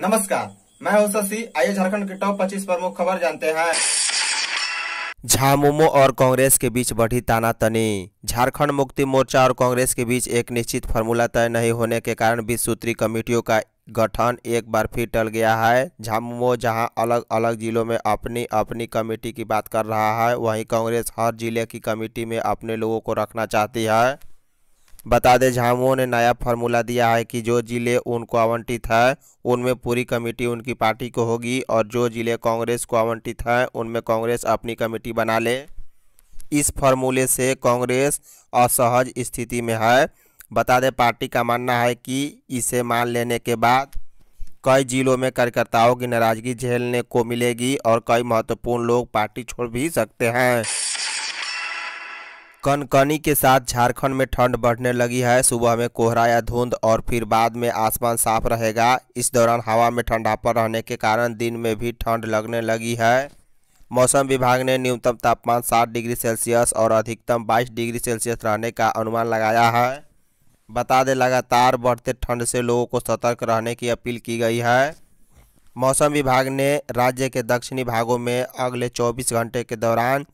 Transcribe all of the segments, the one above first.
नमस्कार मैं हूं शशि आइए झारखंड के टॉप 25 प्रमुख खबर जानते हैं झामुमो और कांग्रेस के बीच बढ़ी तानातनी झारखंड मुक्ति मोर्चा और कांग्रेस के बीच एक निश्चित फार्मूला तय नहीं होने के कारण बीस सूत्री कमेटियों का गठन एक बार फिर टल गया है झामुमो जहां अलग अलग जिलों में अपनी अपनी कमेटी की बात कर रहा है वहीं कांग्रेस हर जिले की कमेटी में अपने लोगों को रखना चाहती है बता दें झामुओं ने नया फार्मूला दिया है कि जो जिले उनको आवंटित है उनमें पूरी कमेटी उनकी पार्टी को होगी और जो जिले कांग्रेस को आवंटित है उनमें कांग्रेस अपनी कमेटी बना ले इस फार्मूले से कांग्रेस असहज स्थिति में है बता दें पार्टी का मानना है कि इसे मान लेने के बाद कई जिलों में कार्यकर्ताओं की नाराज़गी झेलने को मिलेगी और कई महत्वपूर्ण लोग पार्टी छोड़ भी सकते हैं कनकनी के साथ झारखंड में ठंड बढ़ने लगी है सुबह में कोहरा या धुंध और फिर बाद में आसमान साफ रहेगा इस दौरान हवा में ठंडापन रहने के कारण दिन में भी ठंड लगने लगी है मौसम विभाग ने न्यूनतम तापमान 7 डिग्री सेल्सियस और अधिकतम 22 डिग्री सेल्सियस रहने का अनुमान लगाया है बता दें लगातार बढ़ते ठंड से लोगों को सतर्क रहने की अपील की गई है मौसम विभाग ने राज्य के दक्षिणी भागों में अगले 24 घंटे के दौरान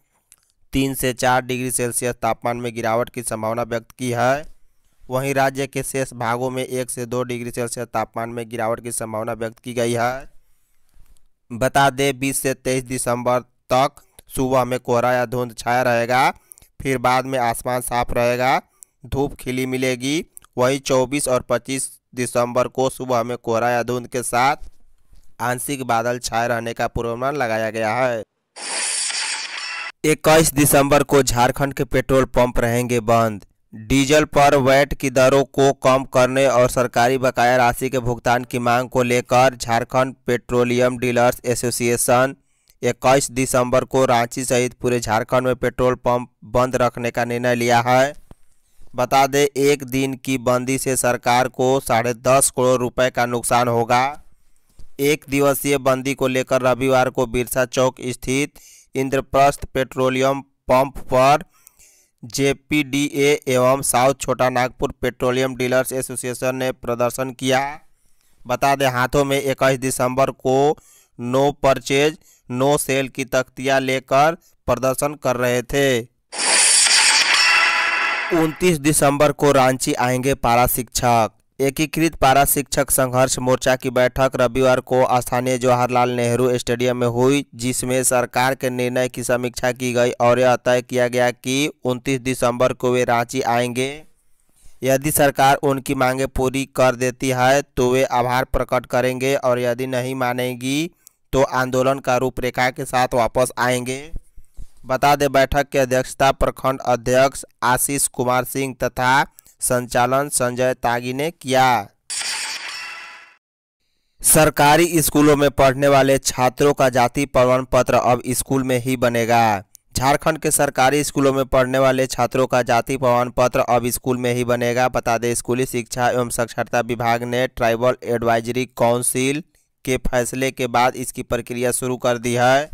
तीन से चार डिग्री सेल्सियस तापमान में गिरावट की संभावना व्यक्त की है वहीं राज्य के शेष भागों में एक से दो डिग्री सेल्सियस तापमान में गिरावट की संभावना व्यक्त की गई है बता दें बीस से तेईस दिसंबर तक सुबह में कोहरा या धुंध छाया रहेगा फिर बाद में आसमान साफ रहेगा धूप खिली मिलेगी वहीं चौबीस और पच्चीस दिसंबर को सुबह में कोहरा या धुंध के साथ आंशिक बादल छाए रहने का पूर्वानुमान लगाया गया है इक्कीस दिसंबर को झारखंड के पेट्रोल पंप रहेंगे बंद डीजल पर वैट की दरों को कम करने और सरकारी बकाया राशि के भुगतान की मांग को लेकर झारखंड पेट्रोलियम डीलर्स एसोसिएशन 21 दिसंबर को रांची सहित पूरे झारखंड में पेट्रोल पंप बंद रखने का निर्णय लिया है बता दें एक दिन की बंदी से सरकार को साढ़े दस करोड़ रुपए का नुकसान होगा एक दिवसीय बंदी को लेकर रविवार को बिरसा चौक स्थित इंद्रप्रस्थ पेट्रोलियम पंप पर जेपीडीए एवं साउथ छोटा नागपुर पेट्रोलियम डीलर्स एसोसिएशन ने प्रदर्शन किया बता दें हाथों में इक्कीस दिसंबर को नो परचेज नो सेल की तख्तियां लेकर प्रदर्शन कर रहे थे 29 दिसंबर को रांची आएंगे पारा शिक्षक एकीकृत पारा शिक्षक संघर्ष मोर्चा की बैठक रविवार को स्थानीय जवाहरलाल नेहरू स्टेडियम में हुई जिसमें सरकार के निर्णय की समीक्षा की गई और यह तय किया गया कि 29 दिसंबर को वे रांची आएंगे यदि सरकार उनकी मांगें पूरी कर देती है तो वे आभार प्रकट करेंगे और यदि नहीं मानेगी तो आंदोलन का रूपरेखा के साथ वापस आएंगे बता दें बैठक की अध्यक्षता प्रखंड अध्यक्ष आशीष कुमार सिंह तथा संचालन संजय तागी ने किया सरकारी स्कूलों में पढ़ने वाले छात्रों का जाति प्रमाण पत्र अब स्कूल में ही बनेगा झारखंड के सरकारी स्कूलों में पढ़ने वाले छात्रों का जाति प्रमाण पत्र अब स्कूल में ही बनेगा बता दें स्कूली शिक्षा एवं साक्षरता विभाग ने ट्राइबल एडवाइजरी काउंसिल के फैसले के बाद इसकी प्रक्रिया शुरू कर दी है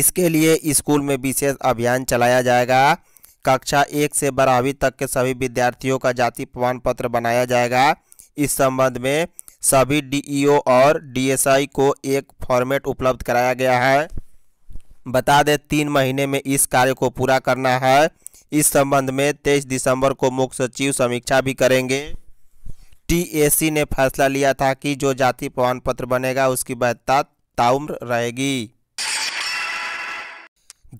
इसके लिए स्कूल में विशेष अभियान चलाया जाएगा कक्षा एक से बारहवीं तक के सभी विद्यार्थियों का जाति प्रमाण पत्र बनाया जाएगा इस संबंध में सभी डीईओ और डीएसआई को एक फॉर्मेट उपलब्ध कराया गया है बता दें तीन महीने में इस कार्य को पूरा करना है इस संबंध में तेईस दिसंबर को मुख्य सचिव समीक्षा भी करेंगे टीएसी ने फैसला लिया था कि जो जाति प्रमाण पत्र बनेगा उसकी वैधता ताउम्र रहेगी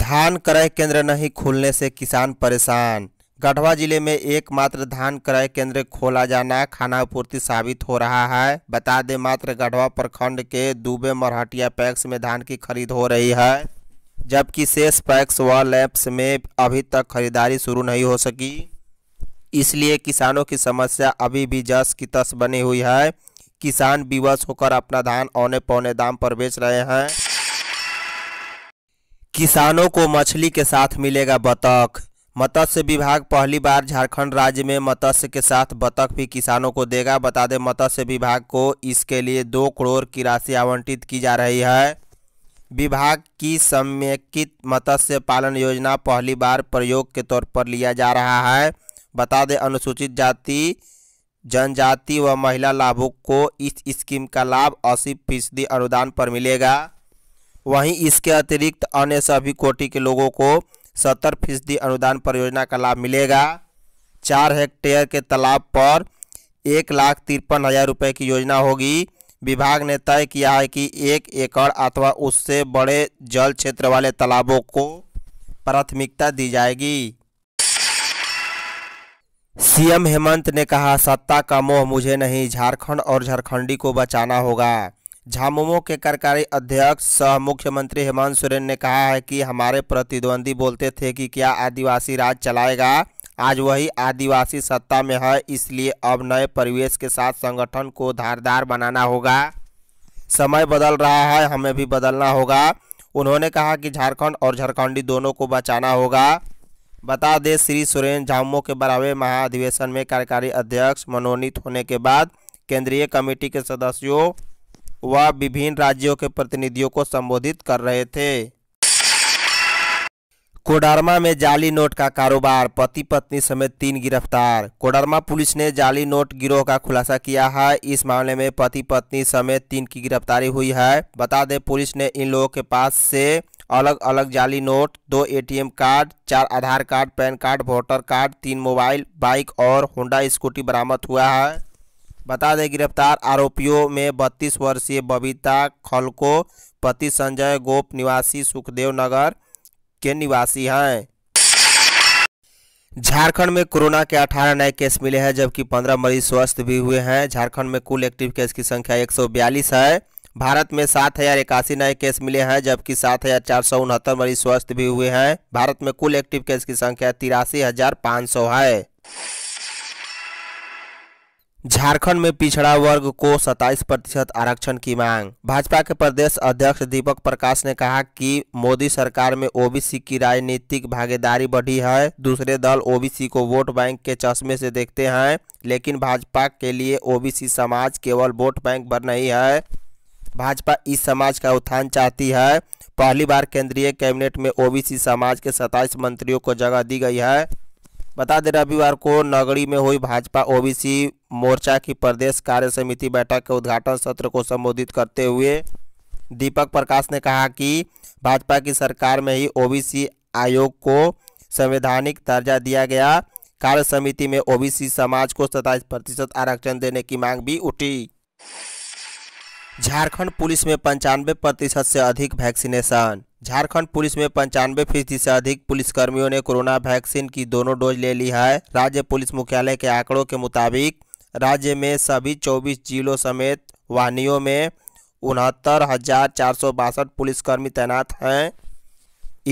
धान क्रय केंद्र नहीं खुलने से किसान परेशान गढ़वा जिले में एकमात्र धान क्रय केंद्र खोला जाना खाना आपूर्ति साबित हो रहा है बता दें मात्र गढ़वा प्रखंड के दुबे मरहटिया पैक्स में धान की खरीद हो रही है जबकि शेष पैक्स व लैप्स में अभी तक खरीदारी शुरू नहीं हो सकी इसलिए किसानों की समस्या अभी भी जस की तस बनी हुई है किसान विवश होकर अपना धान औने पौने दाम पर बेच रहे हैं किसानों को मछली के साथ मिलेगा बतख मत्स्य विभाग पहली बार झारखंड राज्य में मत्स्य के साथ बतख भी किसानों को देगा बता दें मत्स्य विभाग को इसके लिए दो करोड़ की राशि आवंटित की जा रही है विभाग की समेकित मत्स्य पालन योजना पहली बार प्रयोग के तौर पर लिया जा रहा है बता दें अनुसूचित जाति जनजाति व महिला लाभुक को इस स्कीम का लाभ अस्सी फीसदी अनुदान पर मिलेगा वहीं इसके अतिरिक्त अन्य सभी कोटि के लोगों को सत्तर फीसदी अनुदान परियोजना का लाभ मिलेगा चार हेक्टेयर के तालाब पर एक लाख तिरपन हज़ार रुपये की योजना होगी विभाग ने तय किया है कि एक एकड़ अथवा उससे बड़े जल क्षेत्र वाले तालाबों को प्राथमिकता दी जाएगी सीएम हेमंत ने कहा सत्ता का मोह मुझे नहीं झारखंड और झारखंडी को बचाना होगा झामुमो के कार्यकारी अध्यक्ष सह मुख्यमंत्री हेमंत सोरेन ने कहा है कि हमारे प्रतिद्वंदी बोलते थे कि क्या आदिवासी राज चलाएगा आज वही आदिवासी सत्ता में है इसलिए अब नए परिवेश के साथ संगठन को धारदार बनाना होगा समय बदल रहा है हमें भी बदलना होगा उन्होंने कहा कि झारखंड और झारखंडी दोनों को बचाना होगा बता दें श्री सुरेन झामो के बरावे महाअधिवेशन में कार्यकारी अध्यक्ष मनोनीत होने के बाद केंद्रीय कमेटी के सदस्यों वह विभिन्न राज्यों के प्रतिनिधियों को संबोधित कर रहे थे कोडरमा में जाली नोट का कारोबार पति पत्नी समेत तीन गिरफ्तार कोडरमा पुलिस ने जाली नोट गिरोह का खुलासा किया है इस मामले में पति पत्नी समेत तीन की गिरफ्तारी हुई है बता दें पुलिस ने इन लोगों के पास से अलग अलग जाली नोट दो एटीएम कार्ड चार Aadhaar card PAN card voter card तीन मोबाइल बाइक और होंडा स्कूटी बरामद हुआ है बता दें गिरफ्तार आरोपियों में बत्तीस वर्षीय बबीता खलको पति संजय गोप निवासी सुखदेव नगर के निवासी हैं झारखंड में कोरोना के 18 नए केस मिले हैं जबकि 15 मरीज स्वस्थ भी हुए हैं झारखंड में कुल एक्टिव केस की संख्या 142 है भारत में सात हज़ार इक्यासी नए केस मिले हैं जबकि सात हज़ार चार सौ उनहत्तर मरीज स्वस्थ भी हुए हैं भारत में कुल एक्टिव केस की संख्या तिरासी हज़ार पाँच सौ है झारखंड में पिछड़ा वर्ग को 27 प्रतिशत आरक्षण की मांग भाजपा के प्रदेश अध्यक्ष दीपक प्रकाश ने कहा कि मोदी सरकार में ओबीसी की राजनीतिक भागीदारी बढ़ी है दूसरे दल ओबीसी को वोट बैंक के चश्मे से देखते हैं लेकिन भाजपा के लिए ओबीसी समाज केवल वोट बैंक भर नहीं है भाजपा इस समाज का उत्थान चाहती है पहली बार केंद्रीय कैबिनेट में ओबीसी समाज के सताइस मंत्रियों को जगह दी गई है बता दें रविवार को नगरी में हुई भाजपा ओबीसी मोर्चा की प्रदेश कार्य समिति बैठक के उद्घाटन सत्र को संबोधित करते हुए दीपक प्रकाश ने कहा कि भाजपा की सरकार में ही ओबीसी आयोग को संवैधानिक दर्जा दिया गया कार्य समिति में ओबीसी समाज को सत्ताईस प्रतिशत आरक्षण देने की मांग भी उठी झारखंड पुलिस में पंचानवे प्रतिशत से अधिक वैक्सीनेशन झारखंड पुलिस में पंचानवे फीसदी से अधिक पुलिसकर्मियों ने कोरोना वैक्सीन की दोनों डोज ले ली है राज्य पुलिस मुख्यालय के आंकड़ों के मुताबिक राज्य में सभी 24 जिलों समेत वाहनियों में उनहत्तर हजार चार सौ बासठ पुलिसकर्मी तैनात हैं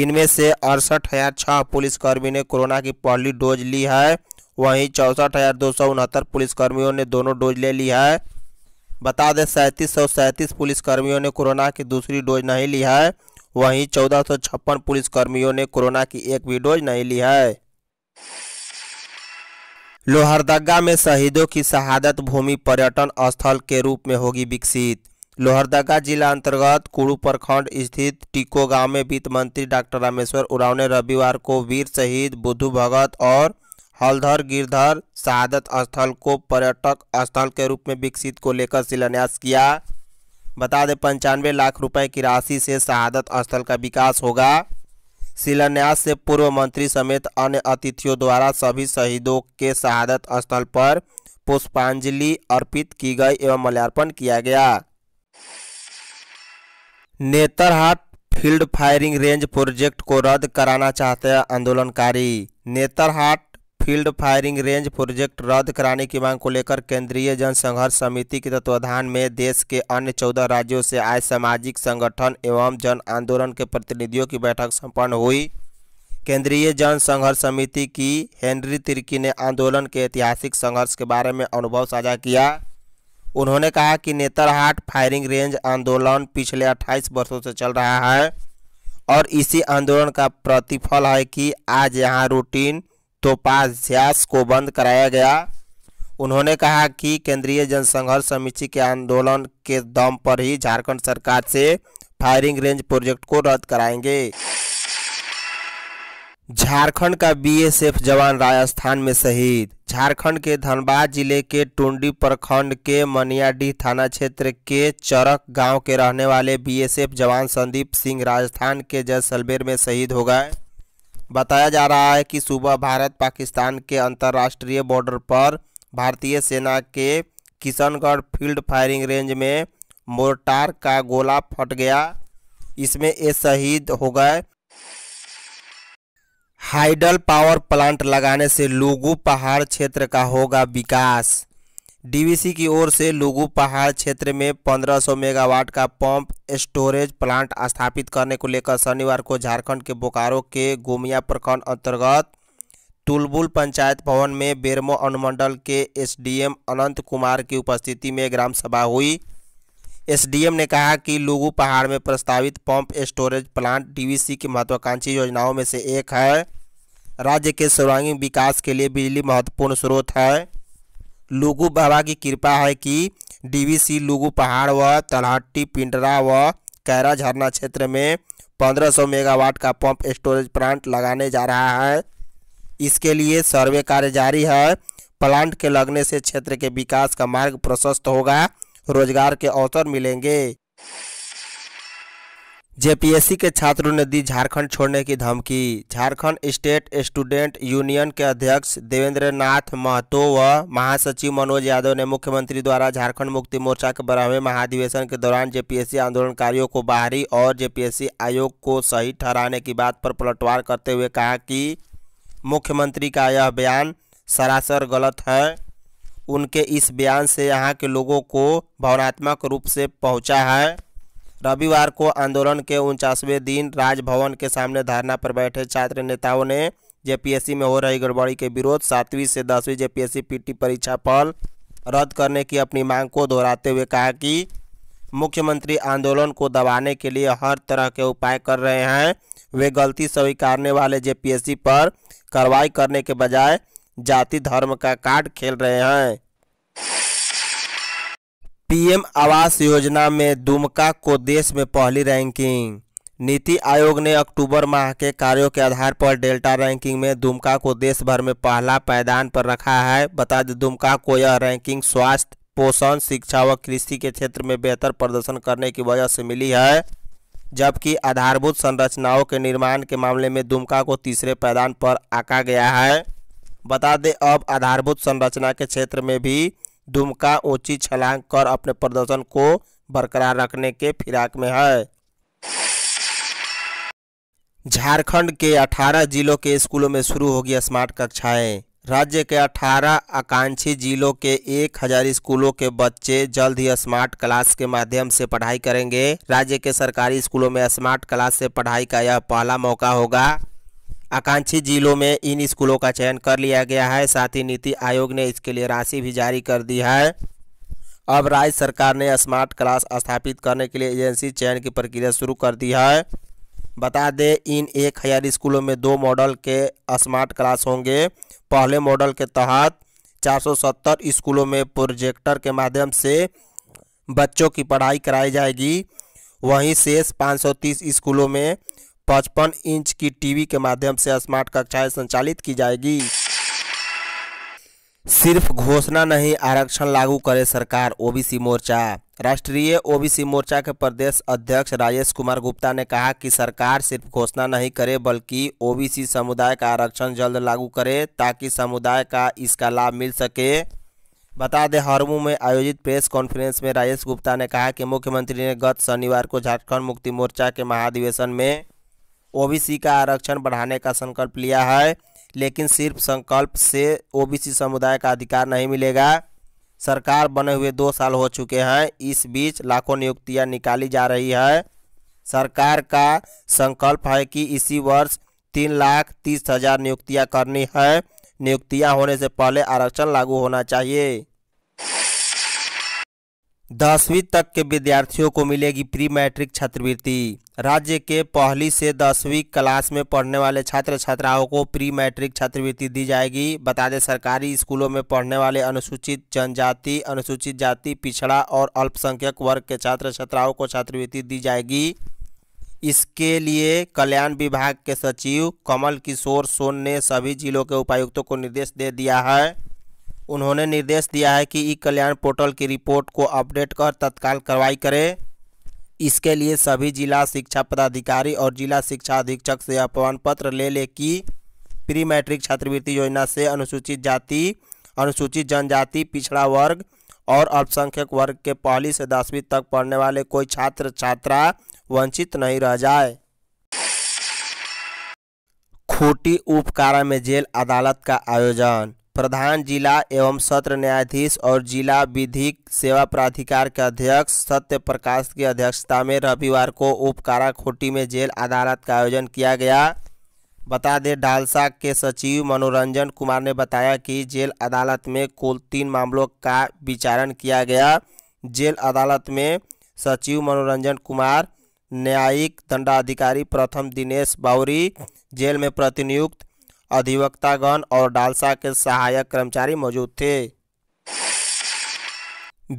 इनमें से अड़सठ हजार छः पुलिसकर्मी ने कोरोना की पहली डोज ली है वहीं चौंसठ हजार दो सौ उनहत्तर पुलिसकर्मियों ने दोनों डोज ले ली है बता दें सैंतीस सौ सैंतीस पुलिसकर्मियों ने कोरोना की दूसरी डोज नहीं ली है वहीं चौदह सौ छप्पन पुलिसकर्मियों ने कोरोना की एक भी डोज नहीं ली है लोहरदगा में शहीदों की शहादत भूमि पर्यटन स्थल के रूप में होगी विकसित लोहरदगा जिला अंतर्गत कुड़ू प्रखंड स्थित टीको गांव में वित्त मंत्री डॉक्टर रामेश्वर उरांव ने रविवार को वीर शहीद बुद्धू भगत और हलधर गिरधर शहादत स्थल को पर्यटक स्थल के रूप में विकसित को लेकर शिलान्यास किया बता दें पंचानवे लाख रुपए की राशि से शहादत स्थल का विकास होगा शिलान्यास से पूर्व मंत्री समेत अन्य अतिथियों द्वारा सभी शहीदों के शहादत स्थल पर पुष्पांजलि अर्पित की गई एवं मल्यार्पण किया गया Netarhat field firing range project को रद्द कराना चाहते हैं आंदोलनकारी Netarhat field firing range project रद्द कराने की मांग को लेकर केंद्रीय जनसंघर्ष समिति के तत्वाधान में देश के अन्य चौदह राज्यों से आए सामाजिक संगठन एवं जन आंदोलन के प्रतिनिधियों की बैठक संपन्न हुई केंद्रीय जन संघर्ष समिति की हेनरी तिर्की ने आंदोलन के ऐतिहासिक संघर्ष के बारे में अनुभव साझा किया उन्होंने कहा कि नेतरहाट फायरिंग रेंज आंदोलन पिछले 28 वर्षों से चल रहा है और इसी आंदोलन का प्रतिफल है कि आज यहाँ रूटीन तोपाध्यास को बंद कराया गया उन्होंने कहा कि केंद्रीय जनसंघर्ष समिति के आंदोलन के दम पर ही झारखंड सरकार से फायरिंग रेंज प्रोजेक्ट को रद्द कराएंगे झारखंड का बीएसएफ जवान राजस्थान में शहीद झारखंड के धनबाद जिले के टुंडी प्रखंड के मनियाडीह थाना क्षेत्र के चरक गांव के रहने वाले बीएसएफ जवान संदीप सिंह राजस्थान के जैसलमेर में शहीद हो गए बताया जा रहा है कि सुबह भारत पाकिस्तान के अंतर्राष्ट्रीय बॉर्डर पर भारतीय सेना के किशनगढ़ फील्ड फायरिंग रेंज में मोर्टार का गोला फट गया इसमें ये शहीद हो गए हाइडल पावर प्लांट लगाने से लुगु पहाड़ क्षेत्र का होगा विकास डीवीसी की ओर से लुगु पहाड़ क्षेत्र में 1500 मेगावाट का पंप स्टोरेज प्लांट स्थापित करने को लेकर शनिवार को झारखंड के बोकारो के गोमिया प्रखंड अंतर्गत तुलबुल पंचायत भवन में बेरमो अनुमंडल के एसडीएम अनंत कुमार की उपस्थिति में ग्राम सभा हुई एसडीएम ने कहा कि लुगु पहाड़ में प्रस्तावित पंप स्टोरेज प्लांट डीवीसी की महत्वाकांक्षी योजनाओं में से एक है राज्य के सर्वांगीण विकास के लिए बिजली महत्वपूर्ण स्रोत है लुगु बाबा की कृपा है कि डीवीसी लुगु पहाड़ व तलहट्टी पिंडरा व कैरा झरना क्षेत्र में 1500 मेगावाट का पंप स्टोरेज प्लांट लगाने जा रहा है इसके लिए सर्वे कार्य जारी है प्लांट के लगने से क्षेत्र के विकास का मार्ग प्रशस्त होगा रोजगार के अवसर मिलेंगे जेपीएससी के छात्रों ने दी झारखंड छोड़ने की धमकी झारखंड स्टेट स्टूडेंट यूनियन के अध्यक्ष देवेंद्र नाथ महतो व महासचिव मनोज यादव ने मुख्यमंत्री द्वारा झारखंड मुक्ति मोर्चा के बारहवें महाधिवेशन के दौरान जेपीएससी आंदोलनकारियों को बाहरी और जेपीएससी आयोग को सही ठहराने की बात पर पलटवार करते हुए कहा कि मुख्यमंत्री का यह बयान सरासर गलत है उनके इस बयान से यहाँ के लोगों को भावनात्मक रूप से पहुँचा है रविवार को आंदोलन के उनचासवें दिन राजभवन के सामने धरना पर बैठे छात्र नेताओं ने जेपीएससी में हो रही गड़बड़ी के विरोध सातवीं से दसवीं जेपीएससी पीटी परीक्षा फल रद्द करने की अपनी मांग को दोहराते हुए कहा कि मुख्यमंत्री आंदोलन को दबाने के लिए हर तरह के उपाय कर रहे हैं वे गलती स्वीकारने वाले जेपीएससी पर कार्रवाई करने के बजाय जाति धर्म का कार्ड खेल रहे हैं पीएम आवास योजना में दुमका को देश में पहली रैंकिंग नीति आयोग ने अक्टूबर माह के कार्यों के आधार पर डेल्टा रैंकिंग में दुमका को देश भर में पहला पैदान पर रखा है बता दें दुमका को यह रैंकिंग स्वास्थ्य पोषण शिक्षा व कृषि के क्षेत्र में बेहतर प्रदर्शन करने की वजह से मिली है जबकि आधारभूत संरचनाओं के निर्माण के मामले में दुमका को तीसरे पैदान पर आका गया है बता दें अब आधारभूत संरचना के क्षेत्र में भी दुमका ऊंची छलांग कर अपने प्रदर्शन को बरकरार रखने के फिराक में है झारखंड के 18 जिलों के स्कूलों में शुरू होगी स्मार्ट कक्षाएं राज्य के 18 आकांक्षी जिलों के एक हजार स्कूलों के बच्चे जल्द ही स्मार्ट क्लास के माध्यम से पढ़ाई करेंगे राज्य के सरकारी स्कूलों में स्मार्ट क्लास से पढ़ाई का यह पहला मौका होगा आकांक्षी जिलों में इन स्कूलों का चयन कर लिया गया है साथ ही नीति आयोग ने इसके लिए राशि भी जारी कर दी है अब राज्य सरकार ने स्मार्ट क्लास स्थापित करने के लिए एजेंसी चयन की प्रक्रिया शुरू कर दी है बता दें इन एक हज़ार स्कूलों में दो मॉडल के स्मार्ट क्लास होंगे पहले मॉडल के तहत 470 स्कूलों में प्रोजेक्टर के माध्यम से बच्चों की पढ़ाई कराई जाएगी वहीं शेष 530 स्कूलों में पचपन इंच की टीवी के माध्यम से स्मार्ट कक्षाएं संचालित की जाएगी सिर्फ घोषणा नहीं आरक्षण लागू करे सरकार ओबीसी मोर्चा राष्ट्रीय ओबीसी मोर्चा के प्रदेश अध्यक्ष राजेश कुमार गुप्ता ने कहा कि सरकार सिर्फ घोषणा नहीं करे बल्कि ओबीसी समुदाय का आरक्षण जल्द लागू करे ताकि समुदाय का इसका लाभ मिल सके बता दें हरमू में आयोजित प्रेस कॉन्फ्रेंस में राजेश गुप्ता ने कहा कि मुख्यमंत्री ने गत शनिवार को झारखंड मुक्ति मोर्चा के महाधिवेशन में ओबीसी का आरक्षण बढ़ाने का संकल्प लिया है लेकिन सिर्फ संकल्प से ओबीसी समुदाय का अधिकार नहीं मिलेगा सरकार बने हुए दो साल हो चुके हैं इस बीच लाखों नियुक्तियां निकाली जा रही है सरकार का संकल्प है कि इसी वर्ष तीन लाख तीस हज़ार नियुक्तियाँ करनी है नियुक्तियाँ होने से पहले आरक्षण लागू होना चाहिए दसवीं तक के विद्यार्थियों को मिलेगी प्री मैट्रिक छात्रवृत्ति राज्य के पहली से दसवीं क्लास में पढ़ने वाले छात्र छात्राओं को प्री मैट्रिक छात्रवृत्ति दी जाएगी बता दें सरकारी स्कूलों में पढ़ने वाले अनुसूचित जनजाति अनुसूचित जाति पिछड़ा और अल्पसंख्यक वर्ग के छात्र छात्राओं को छात्रवृत्ति दी जाएगी इसके लिए कल्याण विभाग के सचिव कमल किशोर सोन ने सभी जिलों के उपायुक्तों को निर्देश दे दिया है उन्होंने निर्देश दिया है कि ई कल्याण पोर्टल की रिपोर्ट को अपडेट कर तत्काल कार्रवाई करें इसके लिए सभी जिला शिक्षा पदाधिकारी और जिला शिक्षा अधीक्षक से अपमान पत्र ले ले कि प्री मैट्रिक छात्रवृत्ति योजना से अनुसूचित जाति अनुसूचित जनजाति पिछड़ा वर्ग और अल्पसंख्यक वर्ग के पहली से दसवीं तक पढ़ने वाले कोई छात्र छात्रा वंचित नहीं रह जाए खूटी उपकारा में जेल अदालत का आयोजन प्रधान जिला एवं सत्र न्यायाधीश और जिला विधिक सेवा प्राधिकार के अध्यक्ष सत्य प्रकाश की अध्यक्षता में रविवार को उपकारा खोटी में जेल अदालत का आयोजन किया गया बता दें ढालसा के सचिव मनोरंजन कुमार ने बताया कि जेल अदालत में कुल तीन मामलों का विचारण किया गया जेल अदालत में सचिव मनोरंजन कुमार न्यायिक दंडाधिकारी प्रथम दिनेश बावरी जेल में प्रतिनियुक्त अधिवक्तागण और डालसा के सहायक कर्मचारी मौजूद थे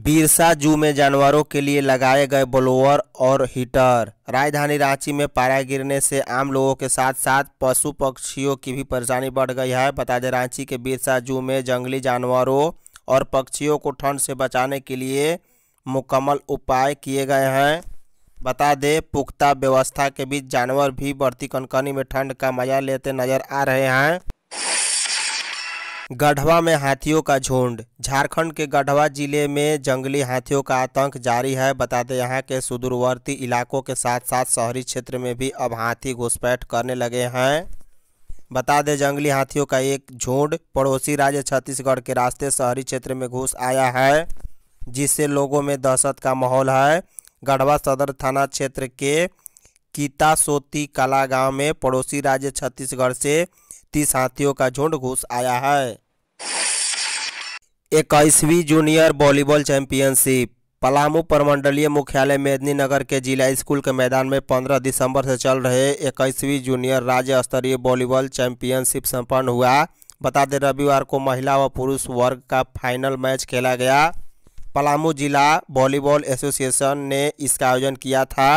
बिरसा जू में जानवरों के लिए लगाए गए ब्लोअर और हीटर राजधानी रांची में पारा गिरने से आम लोगों के साथ साथ पशु पक्षियों की भी परेशानी बढ़ गई है बता दें रांची के बिरसा जू में जंगली जानवरों और पक्षियों को ठंड से बचाने के लिए मुकम्मल उपाय किए गए हैं बता दें पुख्ता व्यवस्था के बीच जानवर भी बढ़ती कनकनी में ठंड का मजा लेते नजर आ रहे हैं गढ़वा में हाथियों का झुंड झारखंड के गढ़वा जिले में जंगली हाथियों का आतंक जारी है बता दें यहाँ के सुदूरवर्ती इलाकों के साथ साथ शहरी क्षेत्र में भी अब हाथी घुसपैठ करने लगे हैं बता दें जंगली हाथियों का एक झुंड पड़ोसी राज्य छत्तीसगढ़ के रास्ते शहरी क्षेत्र में घुस आया है जिससे लोगों में दहशत का माहौल है गढ़वा सदर थाना क्षेत्र के कीतासोती कला गांव में पड़ोसी राज्य छत्तीसगढ़ से तीस हाथियों का झुंड घुस आया है इक्कीसवीं जूनियर वॉलीबॉल चैंपियनशिप पलामू प्रमंडलीय मुख्यालय मेदिनीनगर के जिला स्कूल के मैदान में 15 दिसंबर से चल रहे इक्कीसवीं जूनियर राज्य स्तरीय वॉलीबॉल चैंपियनशिप संपन्न हुआ बता दें रविवार को महिला व पुरुष वर्ग का फाइनल मैच खेला गया पलामू जिला वॉलीबॉल एसोसिएशन ने इसका आयोजन किया था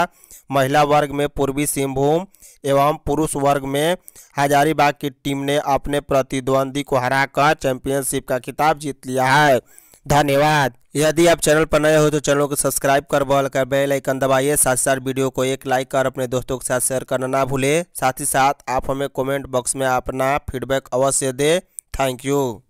महिला वर्ग में पूर्वी सिंहभूम एवं पुरुष वर्ग में हजारीबाग की टीम ने अपने प्रतिद्वंदी को हराकर चैंपियनशिप का खिताब जीत लिया है धन्यवाद यदि आप चैनल पर नए हो तो चैनल को सब्सक्राइब कर बॉल कर बेल आइकन दबाइए साथ साथ वीडियो को एक लाइक कर अपने दोस्तों के साथ शेयर करना ना भूले साथ ही साथ आप हमें कमेंट बॉक्स में अपना फीडबैक अवश्य दें थैंक यू